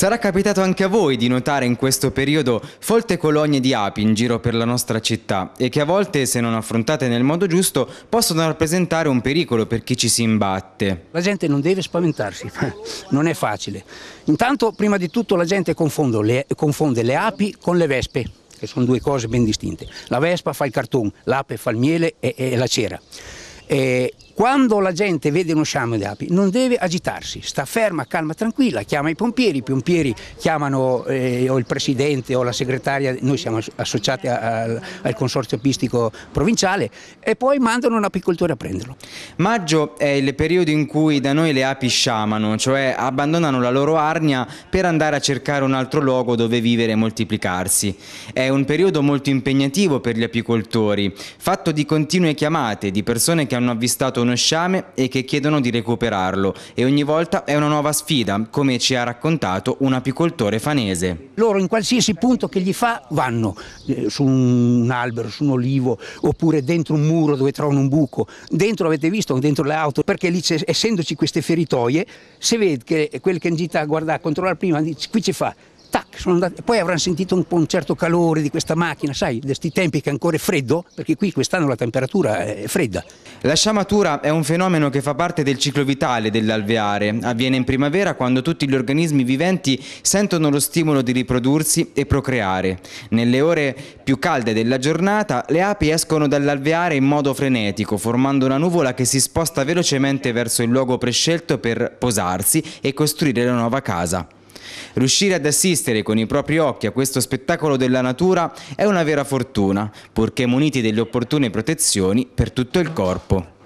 Sarà capitato anche a voi di notare in questo periodo folte colonie di api in giro per la nostra città e che a volte, se non affrontate nel modo giusto, possono rappresentare un pericolo per chi ci si imbatte. La gente non deve spaventarsi, non è facile. Intanto, prima di tutto, la gente confonde le, confonde le api con le vespe che sono due cose ben distinte. La vespa fa il cartone, l'ape fa il miele e, e la cera. E quando la gente vede uno sciame di api non deve agitarsi, sta ferma, calma, tranquilla, chiama i pompieri, i pompieri chiamano eh, o il presidente o la segretaria, noi siamo associati a, al consorzio apistico provinciale e poi mandano un apicoltore a prenderlo. Maggio è il periodo in cui da noi le api sciamano, cioè abbandonano la loro arnia per andare a cercare un altro luogo dove vivere e moltiplicarsi. È un periodo molto impegnativo per gli apicoltori, fatto di continue chiamate, di persone che hanno avvistato un uno sciame e che chiedono di recuperarlo e ogni volta è una nuova sfida, come ci ha raccontato un apicoltore fanese. Loro in qualsiasi punto che gli fa vanno, eh, su un albero, su un olivo oppure dentro un muro dove trovano un buco, dentro avete visto, dentro le auto, perché lì essendoci queste feritoie, se vede che quel che in gita a guardare, a controllare prima, qui ci fa, andati, poi avranno sentito un, po' un, certo calore di questa macchina, sai, di questi tempi che ancora è freddo, perché qui quest'anno la temperatura è fredda. La sciamatura è un fenomeno che fa parte del ciclo vitale dell'alveare, avviene in primavera quando tutti gli organismi viventi sentono lo stimolo di riprodursi e procreare. Nelle ore più calde della giornata le api escono dall'alveare in modo frenetico, formando una nuvola che si sposta velocemente verso il luogo prescelto per posarsi e costruire la nuova casa. Riuscire ad assistere con i propri occhi a questo spettacolo della natura è una vera fortuna, purché muniti delle opportune protezioni per tutto il corpo.